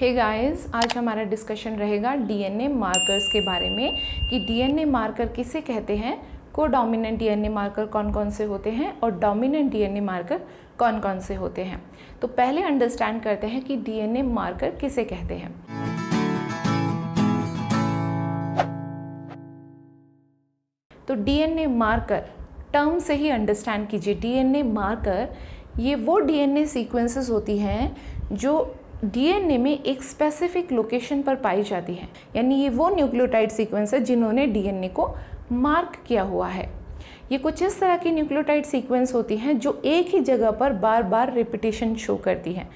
हे hey guys आज हमारा discussion रहेगा डीएनए मार्कर्स के बारे में कि डीएनए मार्कर किसे कहते हैं को डोमिनेंट डीएनए मार्कर कौन कौन से होते हैं और डोमिनेंट डीएनए मार्कर कौन कौन से होते हैं तो पहले अंडरस्टैंड करते हैं कि डीएनए मार्कर किसे कहते हैं तो डीएनए मार्कर टर्म से ही अंडरस्टैंड कीजिए डीएनए मार्कर ये वो डीएनए सीक्वेंसेस होती हैं जो डीएनए में एक स्पेसिफिक लोकेशन पर पाई जाती है यानी ये वो न्यूक्लियोटाइड सीक्वेंस है जिन्होंने डीएनए को मार्क किया हुआ है ये कुछ इस तरह की न्यूक्लियोटाइड सीक्वेंस होती हैं जो एक ही जगह पर बार बार रिपीटेशन शो करती हैं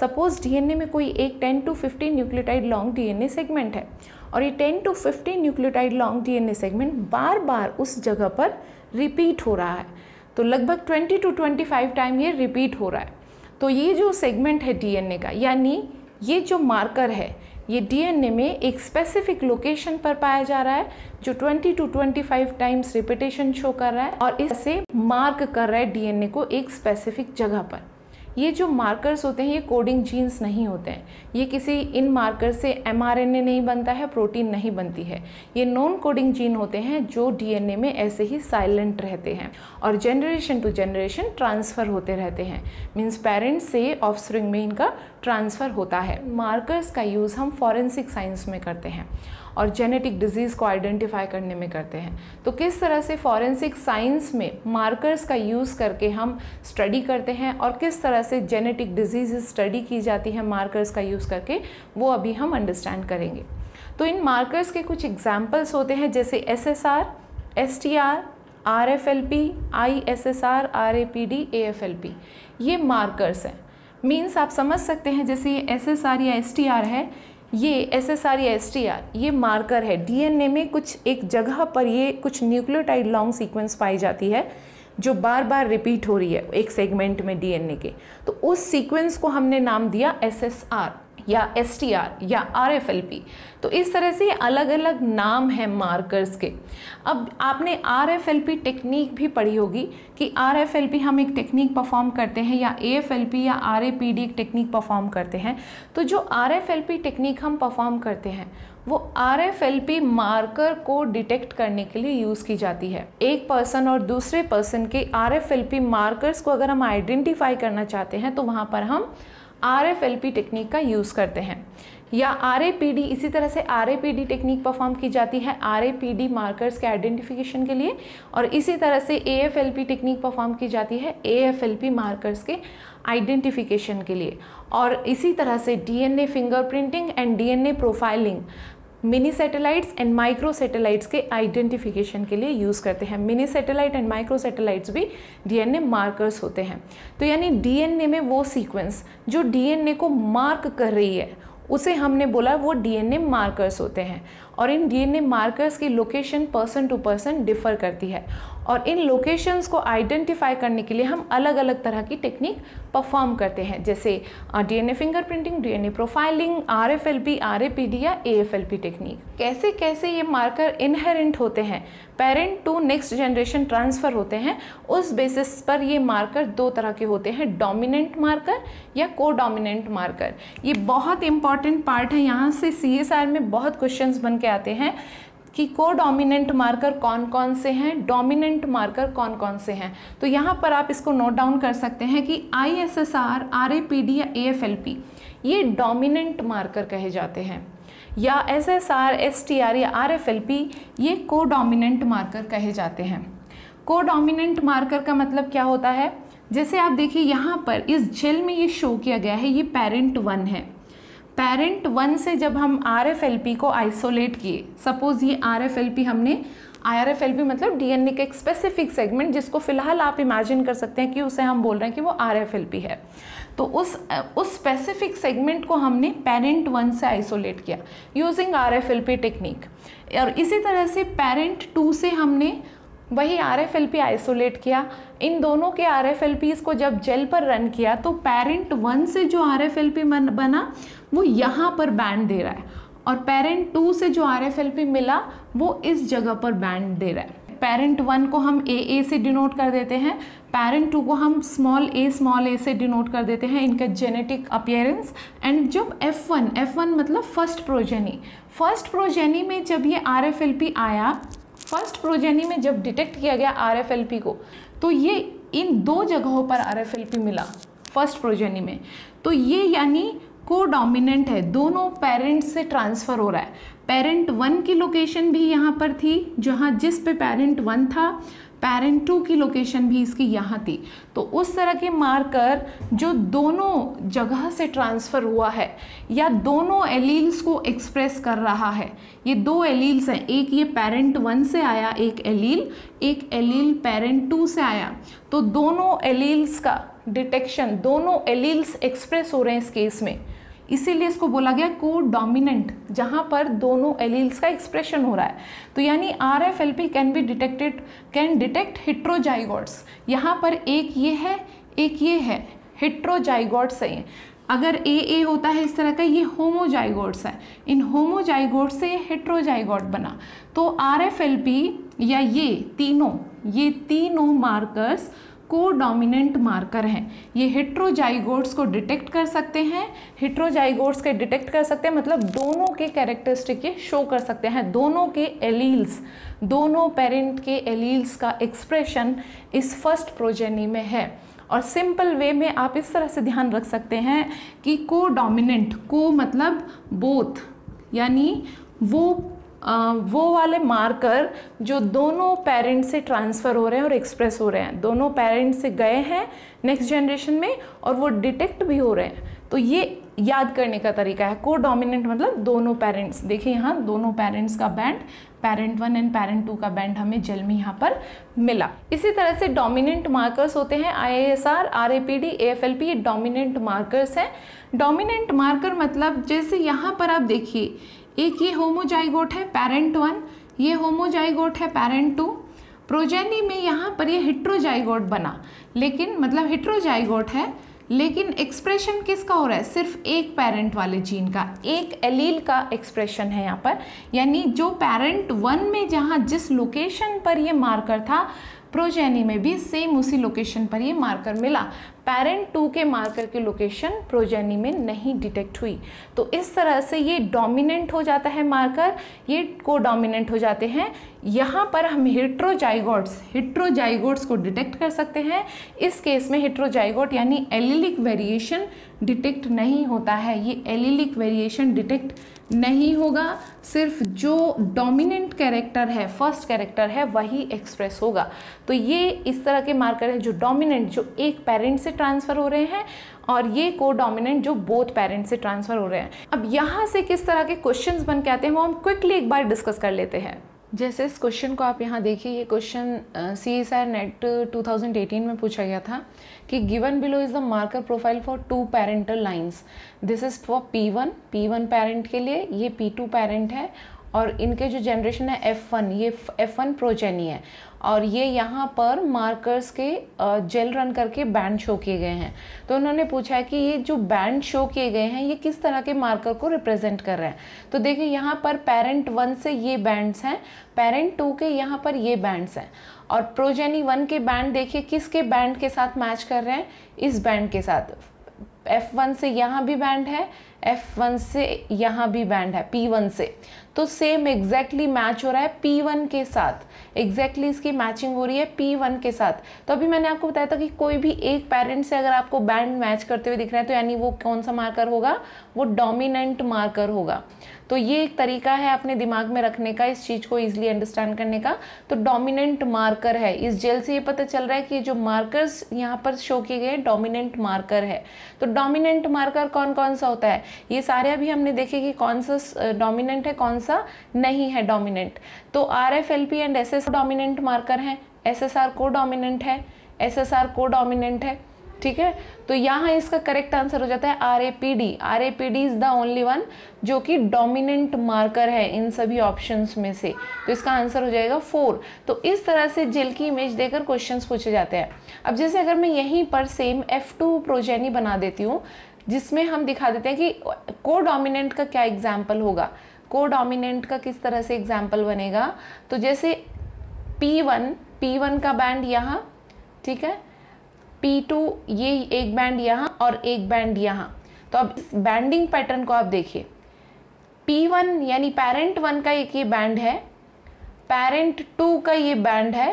सपोज डीएनए में कोई एक 10 to 15 nucleotide long DNA segment है और ये 10 to 15 nucleotide long DNA segment बार बार उस जगह पर रिपीट हो रहा है तो लगभग 20 टू 25 टाइम ये रिपीट हो रहा है तो ये जो सेगमेंट है डीएनए का यानी ये जो मार्कर है ये डीएनए में एक स्पेसिफिक लोकेशन पर पाया जा रहा है जो 20 टू 25 टाइम्स रिपीटेशन शो कर रहा है और इससे मार्क कर रहा है डीएनए को एक स्पेसिफिक जगह पर ये जो मार्कर्स होते हैं ये कोडिंग जीन्स नहीं होते हैं ये किसी इन मार्कर से एम नहीं बनता है प्रोटीन नहीं बनती है ये नॉन कोडिंग जीन होते हैं जो डीएनए में ऐसे ही साइलेंट रहते हैं और जनरेशन टू जनरेशन ट्रांसफ़र होते रहते हैं मीन्स पेरेंट्स से ऑफ में इनका ट्रांसफ़र होता है मार्कर्स का यूज़ हम फॉरेंसिक साइंस में करते हैं और जेनेटिक डिजीज़ को आइडेंटिफाई करने में करते हैं तो किस तरह से फॉरेंसिक साइंस में मार्कर्स का यूज़ करके हम स्टडी करते हैं और किस तरह से जेनेटिक डिजीज़ स्टडी की जाती है मार्कर्स का यूज़ करके वो अभी हम अंडरस्टैंड करेंगे तो इन मार्कर्स के कुछ एग्जाम्पल्स होते हैं जैसे S S R S T R R F L P I S S R R A P D A F L P ये मार्कर्स हैं मीन्स आप समझ सकते हैं जैसे ये एस एस आर या एस टी आर है ये एस एस आर या एस टी आर ये मार्कर है डी एन ए में कुछ एक जगह पर ये कुछ न्यूक्लियोटाइड लॉन्ग सीक्वेंस पाई जाती है जो बार बार रिपीट हो रही है एक सेगमेंट में डी एन ए के तो उस सीक्वेंस को हमने नाम दिया एस एस आर या एस या आर तो इस तरह से अलग अलग नाम हैं मार्कर्स के अब आपने आर टेक्निक भी पढ़ी होगी कि आर हम एक टेक्निक परफॉर्म करते हैं या ए या आर एक टेक्निक परफॉर्म करते हैं तो जो आर टेक्निक हम परफॉर्म करते हैं वो आर मार्कर को डिटेक्ट करने के लिए यूज़ की जाती है एक पर्सन और दूसरे पर्सन के आर मार्कर्स को अगर हम आइडेंटिफाई करना चाहते हैं तो वहाँ पर हम R F L P technique का यूज़ करते हैं या आर ए पी डी इसी तरह से R A P D technique perform की जाती है R A P D markers के आइडेंटिफिकेशन के लिए और इसी तरह से A F L P technique perform की जाती है A F L P markers के आइडेंटिफिकेशन के लिए और इसी तरह से D N A fingerprinting and D N A profiling mini satellites and micro satellites के आइडेंटिफिकेशन के लिए यूज़ करते हैं mini satellite and micro satellites भी डीएनए मार्कर्स होते हैं तो यानी डीएनए में वो सीक्वेंस जो डीएनए को मार्क कर रही है उसे हमने बोला वो डीएनए मार्कर्स होते हैं और इन डीएनए मार्कर्स की location person to person differ करती है और इन लोकेशंस को आइडेंटिफाई करने के लिए हम अलग अलग तरह की टेक्निक परफॉर्म करते हैं जैसे DNA fingerprinting DNA profiling RFLP RAPD या एएफएलपी टेक्निक कैसे कैसे ये मार्कर इनहेरेंट होते हैं parent to next generation transfer होते हैं उस बेसिस पर ये मार्कर दो तरह के होते हैं डोमिनेंट मार्कर या को डोमिनेंट मार्कर ये बहुत इंपॉर्टेंट पार्ट है यहाँ से सी में बहुत क्वेश्चन बन के आते हैं कि को डोमिनेंट मार्कर कौन कौन से हैं डोमिनेंट मार्कर कौन कौन से हैं तो यहाँ पर आप इसको नोट डाउन कर सकते हैं कि I S S R R A P D या ए एफ एल पी ये डोमिनेंट मार्कर कहे जाते हैं या S S R S T R या आर एफ एल पी ये को डोमिनेंट मार्कर कहे जाते हैं को डोमिनेंट मार्कर का मतलब क्या होता है जैसे आप देखिए यहाँ पर इस जेल में ये शो किया गया है ये पेरेंट वन है पेरेंट वन से जब हम आर को आइसोलेट किए सपोज़ ये आर हमने आई मतलब ए का एक स्पेसिफिक सेगमेंट जिसको फ़िलहाल आप इमेजिन कर सकते हैं कि उसे हम बोल रहे हैं कि वो आर है तो उस उस स्पेसिफिक सेगमेंट को हमने पेरेंट वन से आइसोलेट किया यूजिंग आर टेक्निक और इसी तरह से पेरेंट टू से हमने वही R F L P isolate किया इन दोनों के आर एफ एल पीज़ को जब जेल पर रन किया तो पेरेंट वन से जो आर एफ एल पी बना वो यहाँ पर बैंड दे रहा है और पेरेंट टू से जो आर एफ एल पी मिला वो इस जगह पर बैंड दे रहा है पेरेंट वन को हम ए ए से डिनोट कर देते हैं पेरेंट टू को हम स्मॉल ए स्मॉल ए से डिनोट कर देते हैं इनका जेनेटिक अपियरेंस एंड जब एफ़ वन एफ़ वन मतलब फर्स्ट प्रोजेनी फर्स्ट प्रोजेनी में जब ये आर एफ एल पी आया फर्स्ट प्रोजेनी में जब डिटेक्ट किया गया आर एफ एल पी को तो ये इन दो जगहों पर आर एफ एल पी मिला फर्स्ट प्रोजेनी में तो ये यानी को डोमिनेंट है दोनों पेरेंट से ट्रांसफ़र हो रहा है पेरेंट वन की लोकेशन भी यहाँ पर थी जहाँ जिस पे पेरेंट वन था पेरेंट टू की लोकेशन भी इसकी यहाँ थी तो उस तरह के मार्कर जो दोनों जगह से ट्रांसफ़र हुआ है या दोनों एलील्स को एक्सप्रेस कर रहा है ये दो एलील्स हैं एक ये पेरेंट वन से आया एक एलील एक एलील पेरेंट टू से आया तो दोनों एलील्स का डिटेक्शन दोनों एलील्स एक्सप्रेस हो रहे हैं इस केस में इसीलिए इसको बोला गया को डोमिनेंट जहाँ पर दोनों एलील्स का एक्सप्रेशन हो रहा है तो यानी R F L P can be detected can detect heterozygotes यहाँ पर एक ये है एक ये है हिट्रोजाइगॉड्स है अगर ए ए होता है इस तरह का ये होमोजाइगोड्स है इन होमोजाइगोड से हेट्रोजाइगोट बना तो आर एफ एल पी या ये तीनों ये तीनों मार्कर्स को डोमिनेंट मार्कर हैं ये हिट्रोजाइगोड्स को डिटेक्ट कर सकते हैं हिट्रोजाइगोड्स के डिटेक्ट कर सकते हैं मतलब दोनों के कैरेक्टरिस्टिक ये शो कर सकते हैं दोनों के एलील्स दोनों पेरेंट के एलील्स का एक्सप्रेशन इस फर्स्ट प्रोजेनी में है और सिंपल वे में आप इस तरह से ध्यान रख सकते हैं कि को डोमिनेंट को मतलब बोथ यानी वो वो वाले मार्कर जो दोनों पेरेंट से ट्रांसफ़र हो रहे हैं और एक्सप्रेस हो रहे हैं दोनों पेरेंट से गए हैं नेक्स्ट जनरेशन में और वो डिटेक्ट भी हो रहे हैं तो ये याद करने का तरीका है को डोमिनेंट मतलब दोनों पेरेंट्स देखिए यहाँ दोनों पेरेंट्स का band parent one and parent two का बैंड हमें जल में यहाँ पर मिला इसी तरह से डोमिनेंट मार्कर्स होते हैं I A S R R A P D A F L P ये डोमिनेंट मार्कर्स हैं डोमिनेंट मार्कर मतलब जैसे यहाँ पर आप देखिए एक ये होमोजाइगोट है पेरेंट वन ये होमोजाइगोट है पेरेंट टू प्रोजेनी में यहाँ पर ये हिट्रोजाइगोट बना लेकिन मतलब हिट्रोजाइगोट है लेकिन एक्सप्रेशन किसका हो रहा है सिर्फ एक पेरेंट वाले जीन का एक एलील का एक्सप्रेशन है यहाँ पर यानी जो पेरेंट वन में जहाँ जिस लोकेशन पर ये मार्कर था प्रोजेनी में भी सेम उसी लोकेशन पर ये मार्कर मिला पेरेंट टू के मार्कर की लोकेशन प्रोजेनी में नहीं डिटेक्ट हुई तो इस तरह से ये डोमिनेंट हो जाता है मार्कर ये को डोमिनेंट हो जाते हैं यहाँ पर हम हिट्रोजाइगोट्स हिट्रोजाइगोट्स को डिटेक्ट कर सकते हैं इस केस में हिट्रोजाइगोट यानी एलिलिक वेरिएशन डिटेक्ट नहीं होता है ये एलिलिक वेरिएशन डिटेक्ट नहीं होगा सिर्फ जो डोमिनेंट कैरेक्टर है फर्स्ट कैरेक्टर है वही एक्सप्रेस होगा तो ये इस तरह के मार्कर हैं जो डोमिनेंट जो एक पेरेंट से ट्रांसफ़र हो रहे हैं और ये को डोमिनेंट जो बोथ पेरेंट्स से ट्रांसफ़र हो रहे हैं अब यहाँ से किस तरह के क्वेश्चन बन के आते हैं वो हम क्विकली एक बार डिस्कस कर लेते हैं जैसे इस क्वेश्चन को आप यहाँ देखिए ये question C S R NET 2018 में पूछा गया था कि given below is the marker profile for two parental lines this is for P one P one parent के लिए ये पी टू पेरेंट है और इनके जो जनरेशन है एफ़ वन ये एफ़ वन प्रोजेनी है और ये यहाँ पर मार्कर्स के जेल रन करके बैंड शो किए गए हैं तो उन्होंने पूछा है कि ये जो बैंड शो किए गए हैं ये किस तरह के मार्कर को रिप्रेजेंट कर रहे हैं तो देखिए यहाँ पर पेरेंट वन से ये बैंड्स हैं पेरेंट टू के यहाँ पर ये बैंड्स हैं और प्रोजेनी वन e के बैंड देखिए किसके बैंड के साथ मैच कर रहे हैं इस बैंड के साथ एफ़ वन से यहाँ भी बैंड है एफ वन से यहाँ भी बैंड है पी वन से तो सेम एग्जैक्टली मैच हो रहा है पी वन के साथ एग्जैक्टली exactly इसकी मैचिंग हो रही है पी वन के साथ तो अभी मैंने आपको बताया था कि कोई भी एक पेरेंट से अगर आपको बैंड मैच करते हुए दिख रहा है तो यानी वो कौन सा मार्कर होगा वो डोमिनेंट मार्कर होगा तो ये एक तरीका है अपने दिमाग में रखने का इस चीज़ को ईजिली अंडरस्टैंड करने का तो डोमिनेंट मार्कर है इस जेल से ये पता चल रहा है कि जो मार्कर्स यहाँ पर शो किए गए डोमिनेंट मार्कर है तो डोमिनेंट मार्कर कौन कौन सा होता है ये सारे अभी हमने देखे कि कौन सा डोमिनेंट है कौन सा नहीं है डोमिनेंट तो R F L P and S S dominant marker हैं S S R codominant है S S R codominant है ठीक है तो यहाँ इसका करेक्ट आंसर हो जाता है R A P D R A P D is the only one जो कि डोमिनेंट मार्कर है इन सभी ऑप्शंस में से तो इसका आंसर हो जाएगा फोर तो इस तरह से जेल की इमेज देकर क्वेश्चंस पूछे जाते हैं अब जैसे अगर मैं यहीं पर सेम एफ टू प्रोजेनी बना देती हूँ जिसमें हम दिखा देते हैं कि को डोमिनेंट का क्या एग्जाम्पल होगा को डोमिनेंट का किस तरह से एग्जाम्पल बनेगा तो जैसे पी वन पी वन का बैंड यहाँ ठीक है P2 ये एक बैंड यहाँ और एक बैंड यहाँ तो अब इस बैंडिंग पैटर्न को आप देखिए P1 यानी पेरेंट वन का एक ये बैंड है पेरेंट टू का ये बैंड है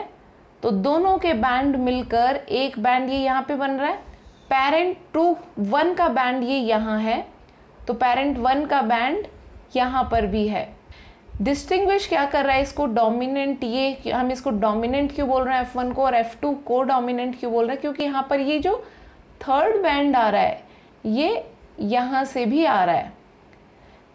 तो दोनों के बैंड मिलकर एक बैंड ये यहाँ पे बन रहा है पेरेंट टू वन का बैंड ये यहाँ है तो पेरेंट वन का बैंड यहाँ पर भी है डिस्टिंग्विश क्या कर रहा है इसको डोमिनेंट ये हम इसको डोमिनेंट क्यों बोल रहे हैं एफ वन को और एफ टू को डोमिनेंट क्यों बोल रहे हैं क्योंकि यहाँ पर ये जो थर्ड बैंड आ रहा है ये यहाँ से भी आ रहा है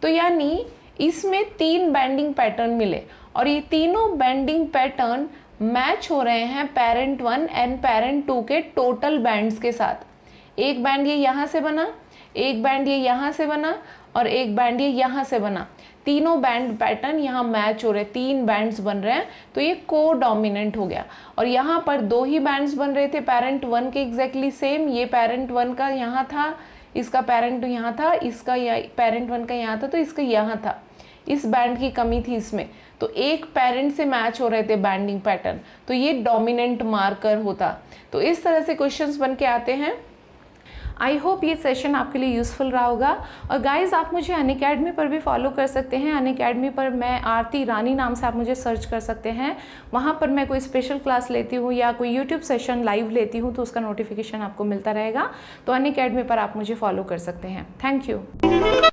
तो यानी इसमें तीन बैंडिंग पैटर्न मिले और ये तीनों बैंडिंग पैटर्न मैच हो रहे हैं parent one and parent two के टोटल बैंड्स के साथ एक बैंड ये यहाँ से बना एक बैंड ये यहाँ से बना और एक बैंड ये यहाँ से बना तीनों बैंड पैटर्न यहाँ मैच हो रहे तीन बैंड्स बन रहे हैं तो ये को डोमिनेंट हो गया और यहाँ पर दो ही बैंड्स बन रहे थे पेरेंट वन के एग्जैक्टली exactly सेम ये पेरेंट वन का यहाँ था इसका पेरेंट यहाँ था इसका पेरेंट वन का यहाँ था तो इसका यहाँ था इस बैंड की कमी थी इसमें तो एक पेरेंट से मैच हो रहे थे बैंडिंग पैटर्न तो ये डोमिनेंट मार्कर होता तो इस तरह से क्वेश्चंस बन के आते हैं आई होप ये सेशन आपके लिए यूज़फुल रहा होगा और गाइज़ आप मुझे अन अकेडमी पर भी फॉलो कर सकते हैं अन अकेडमी पर मैं आरती रानी नाम से आप मुझे सर्च कर सकते हैं वहाँ पर मैं कोई स्पेशल क्लास लेती हूँ या कोई यूट्यूब सेशन लाइव लेती हूँ तो उसका नोटिफिकेशन आपको मिलता रहेगा तो अन अकेडमी पर आप मुझे फॉलो कर सकते हैं थैंक यू